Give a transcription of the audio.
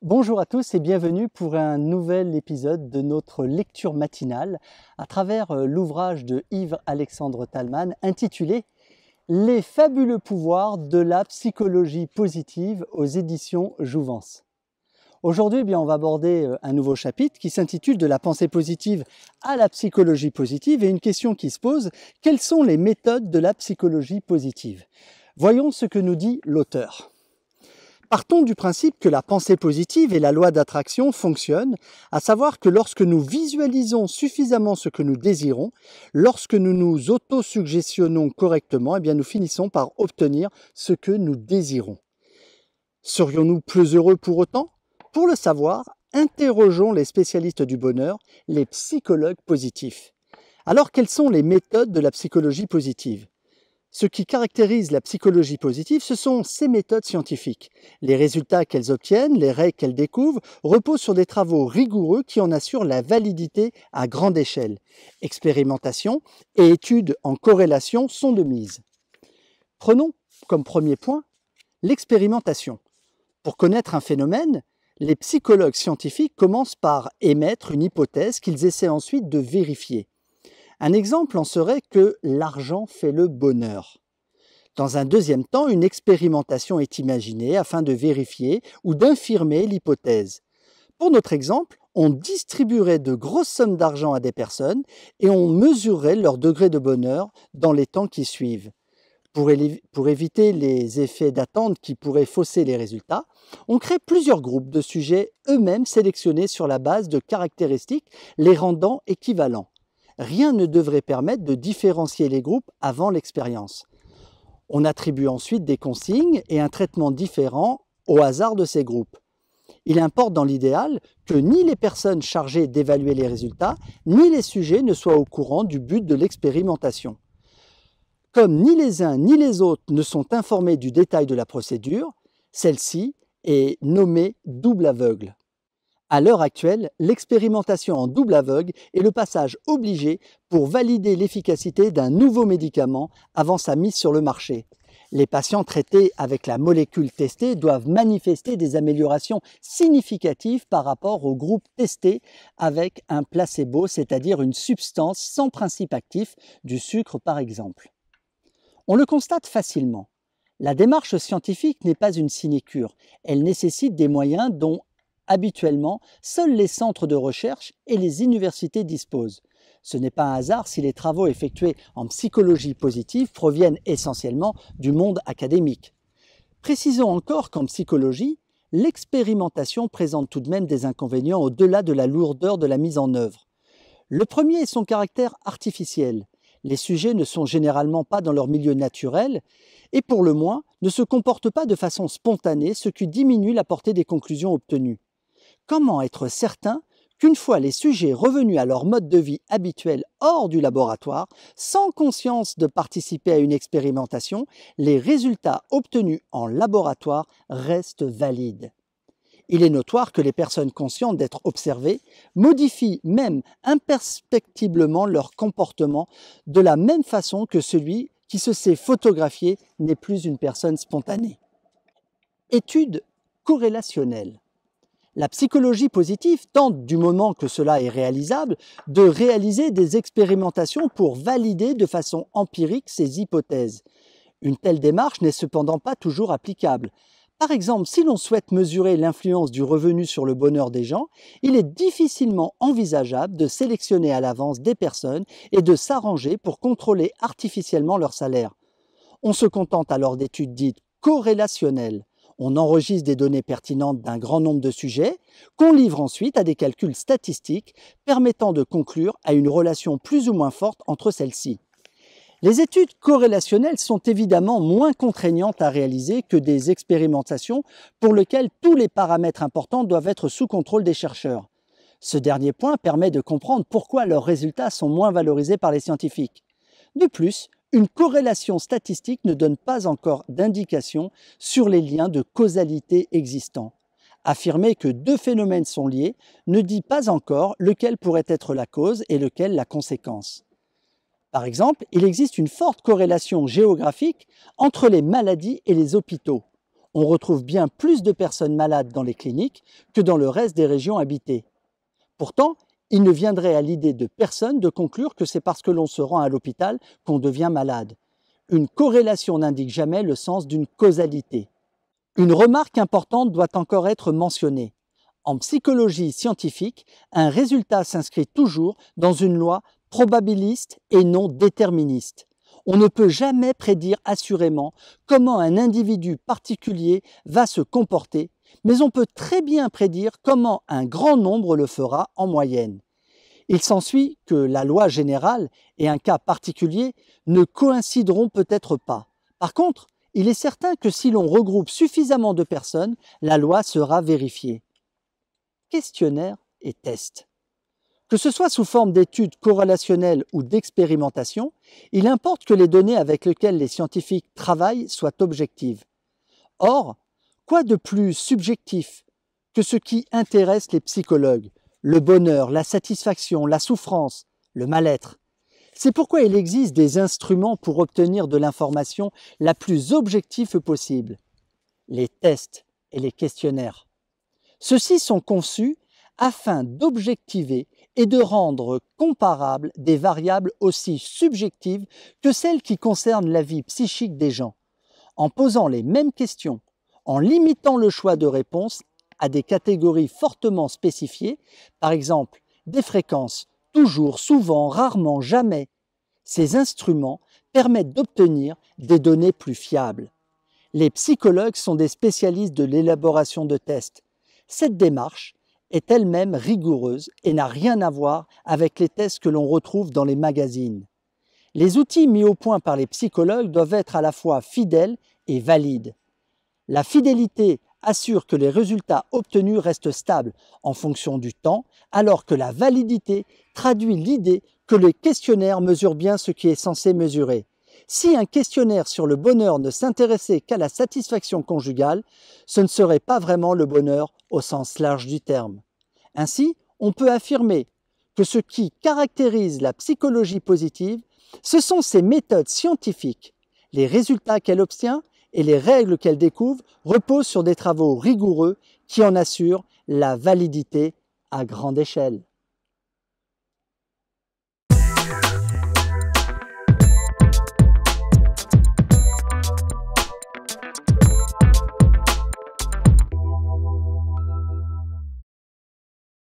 Bonjour à tous et bienvenue pour un nouvel épisode de notre lecture matinale à travers euh, l'ouvrage de Yves-Alexandre Talman intitulé Les fabuleux pouvoirs de la psychologie positive aux éditions Jouvence. Aujourd'hui, eh bien, on va aborder euh, un nouveau chapitre qui s'intitule De la pensée positive à la psychologie positive et une question qui se pose, quelles sont les méthodes de la psychologie positive Voyons ce que nous dit l'auteur. Partons du principe que la pensée positive et la loi d'attraction fonctionnent, à savoir que lorsque nous visualisons suffisamment ce que nous désirons, lorsque nous nous autosuggestionnons correctement, eh bien nous finissons par obtenir ce que nous désirons. Serions-nous plus heureux pour autant pour le savoir, interrogeons les spécialistes du bonheur, les psychologues positifs. Alors quelles sont les méthodes de la psychologie positive ce qui caractérise la psychologie positive, ce sont ses méthodes scientifiques. Les résultats qu'elles obtiennent, les règles qu'elles découvrent, reposent sur des travaux rigoureux qui en assurent la validité à grande échelle. Expérimentation et études en corrélation sont de mise. Prenons comme premier point l'expérimentation. Pour connaître un phénomène, les psychologues scientifiques commencent par émettre une hypothèse qu'ils essaient ensuite de vérifier. Un exemple en serait que l'argent fait le bonheur. Dans un deuxième temps, une expérimentation est imaginée afin de vérifier ou d'infirmer l'hypothèse. Pour notre exemple, on distribuerait de grosses sommes d'argent à des personnes et on mesurerait leur degré de bonheur dans les temps qui suivent pour, éviter les effets d'attente qui pourraient fausser les résultats, on crée plusieurs groupes de sujets eux-mêmes sélectionnés sur la base de caractéristiques les rendant équivalents. Rien ne devrait permettre de différencier les groupes avant l'expérience. On attribue ensuite des consignes et un traitement différent au hasard de ces groupes. Il importe dans l'idéal que ni les personnes chargées d'évaluer les résultats, ni les sujets ne soient au courant du but de l'expérimentation. Comme ni les uns ni les autres ne sont informés du détail de la procédure, celle-ci est nommée double aveugle. À l'heure actuelle, l'expérimentation en double aveugle est le passage obligé pour valider l'efficacité d'un nouveau médicament avant sa mise sur le marché. Les patients traités avec la molécule testée doivent manifester des améliorations significatives par rapport au groupe testé avec un placebo, c'est-à-dire une substance sans principe actif, du sucre par exemple. On le constate facilement. La démarche scientifique n'est pas une sinécure, elle nécessite des moyens dont, habituellement, seuls les centres de recherche et les universités disposent. Ce n'est pas un hasard si les travaux effectués en psychologie positive proviennent essentiellement du monde académique. Précisons encore qu'en psychologie, l'expérimentation présente tout de même des inconvénients au-delà de la lourdeur de la mise en œuvre. Le premier est son caractère artificiel. Les sujets ne sont généralement pas dans leur milieu naturel et pour le moins ne se comportent pas de façon spontanée, ce qui diminue la portée des conclusions obtenues. Comment être certain qu'une fois les sujets revenus à leur mode de vie habituel hors du laboratoire, sans conscience de participer à une expérimentation, les résultats obtenus en laboratoire restent valides il est notoire que les personnes conscientes d'être observées modifient même imperceptiblement leur comportement de la même façon que celui qui se sait photographié n'est plus une personne spontanée. Étude corrélationnelle. La psychologie positive tente, du moment que cela est réalisable, de réaliser des expérimentations pour valider de façon empirique ces hypothèses. Une telle démarche n'est cependant pas toujours applicable. Par exemple, si l'on souhaite mesurer l'influence du revenu sur le bonheur des gens, il est difficilement envisageable de sélectionner à l'avance des personnes et de s'arranger pour contrôler artificiellement leur salaire. On se contente alors d'études dites corrélationnelles. On enregistre des données pertinentes d'un grand nombre de sujets, qu'on livre ensuite à des calculs statistiques permettant de conclure à une relation plus ou moins forte entre celles-ci. Les études corrélationnelles sont évidemment moins contraignantes à réaliser que des expérimentations pour lesquelles tous les paramètres importants doivent être sous contrôle des chercheurs. Ce dernier point permet de comprendre pourquoi leurs résultats sont moins valorisés par les scientifiques. De plus, une corrélation statistique ne donne pas encore d'indication sur les liens de causalité existants. Affirmer que deux phénomènes sont liés ne dit pas encore lequel pourrait être la cause et lequel la conséquence. Par exemple, il existe une forte corrélation géographique entre les maladies et les hôpitaux. On retrouve bien plus de personnes malades dans les cliniques que dans le reste des régions habitées. Pourtant, il ne viendrait à l'idée de personne de conclure que c'est parce que l'on se rend à l'hôpital qu'on devient malade. Une corrélation n'indique jamais le sens d'une causalité. Une remarque importante doit encore être mentionnée. En psychologie scientifique, un résultat s'inscrit toujours dans une loi probabiliste et non déterministe. On ne peut jamais prédire assurément comment un individu particulier va se comporter, mais on peut très bien prédire comment un grand nombre le fera en moyenne. Il s'ensuit que la loi générale et un cas particulier ne coïncideront peut-être pas. Par contre, il est certain que si l'on regroupe suffisamment de personnes, la loi sera vérifiée. Questionnaire et test. Que ce soit sous forme d'études corrélationnelles ou d'expérimentation, il importe que les données avec lesquelles les scientifiques travaillent soient objectives. Or, quoi de plus subjectif que ce qui intéresse les psychologues Le bonheur, la satisfaction, la souffrance, le mal-être. C'est pourquoi il existe des instruments pour obtenir de l'information la plus objective possible. Les tests et les questionnaires. Ceux-ci sont conçus afin d'objectiver et de rendre comparables des variables aussi subjectives que celles qui concernent la vie psychique des gens, en posant les mêmes questions, en limitant le choix de réponses à des catégories fortement spécifiées, par exemple des fréquences, toujours, souvent, rarement, jamais. Ces instruments permettent d'obtenir des données plus fiables. Les psychologues sont des spécialistes de l'élaboration de tests. Cette démarche est elle-même rigoureuse et n'a rien à voir avec les tests que l'on retrouve dans les magazines. Les outils mis au point par les psychologues doivent être à la fois fidèles et valides. La fidélité assure que les résultats obtenus restent stables en fonction du temps, alors que la validité traduit l'idée que les questionnaires mesurent bien ce qui est censé mesurer. Si un questionnaire sur le bonheur ne s'intéressait qu'à la satisfaction conjugale, ce ne serait pas vraiment le bonheur au sens large du terme. Ainsi, on peut affirmer que ce qui caractérise la psychologie positive, ce sont ses méthodes scientifiques. Les résultats qu'elle obtient et les règles qu'elle découvre reposent sur des travaux rigoureux qui en assurent la validité à grande échelle.